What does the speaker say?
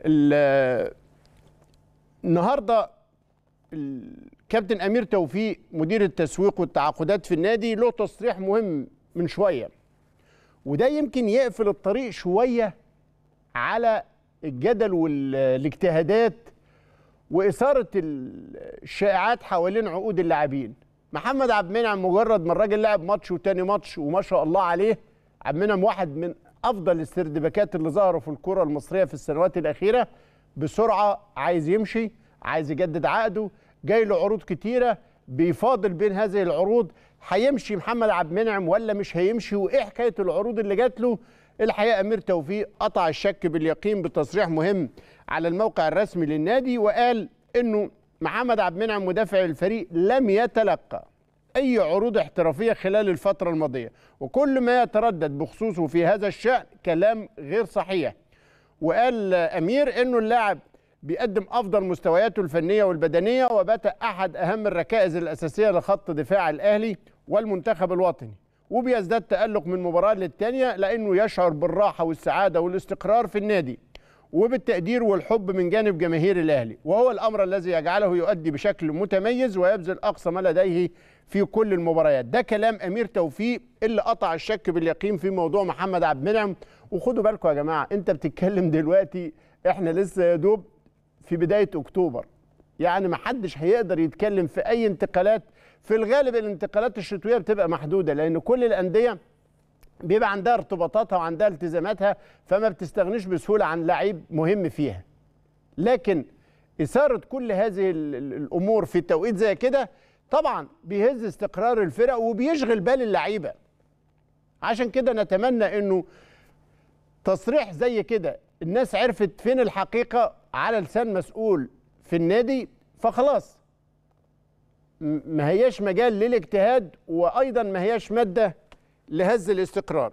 النهارده الكابتن امير توفيق مدير التسويق والتعاقدات في النادي له تصريح مهم من شويه وده يمكن يقفل الطريق شويه على الجدل والاجتهادات واثاره الشائعات حوالين عقود اللاعبين محمد عبد المنعم مجرد ما الراجل لعب ماتش وتاني ماتش وما شاء الله عليه عبد المنعم واحد من افضل السردباكات اللي ظهروا في الكره المصريه في السنوات الاخيره بسرعه عايز يمشي عايز يجدد عقده جاي له عروض كتيره بيفاضل بين هذه العروض هيمشي محمد عبد المنعم ولا مش هيمشي وايه حكايه العروض اللي جات له الحقيقه امير توفيق قطع الشك باليقين بتصريح مهم على الموقع الرسمي للنادي وقال انه محمد عبد المنعم مدافع الفريق لم يتلقى أي عروض احترافية خلال الفترة الماضية وكل ما يتردد بخصوصه في هذا الشأن كلام غير صحيح وقال أمير أنه اللاعب بيقدم أفضل مستوياته الفنية والبدنية وبات أحد أهم الركائز الأساسية لخط دفاع الأهلي والمنتخب الوطني وبيزداد تألق من مباراة للتانية لأنه يشعر بالراحة والسعادة والاستقرار في النادي وبالتقدير والحب من جانب جماهير الأهلي وهو الأمر الذي يجعله يؤدي بشكل متميز ويبذل أقصى ما لديه في كل المباريات ده كلام أمير توفيق اللي قطع الشك باليقين في موضوع محمد عبد المنعم وخدوا بالكم يا جماعة أنت بتتكلم دلوقتي إحنا لسه يا دوب في بداية أكتوبر يعني محدش هيقدر يتكلم في أي انتقالات في الغالب الانتقالات الشتوية بتبقى محدودة لأن كل الأندية بيبقى عندها ارتباطاتها وعندها التزاماتها فما بتستغنيش بسهوله عن لعيب مهم فيها لكن اثاره كل هذه الامور في توقيت زي كده طبعا بيهز استقرار الفرق وبيشغل بال اللعيبه عشان كده نتمنى انه تصريح زي كده الناس عرفت فين الحقيقه على لسان مسؤول في النادي فخلاص ما هياش مجال للاجتهاد وايضا ما هياش ماده لهز الاستقرار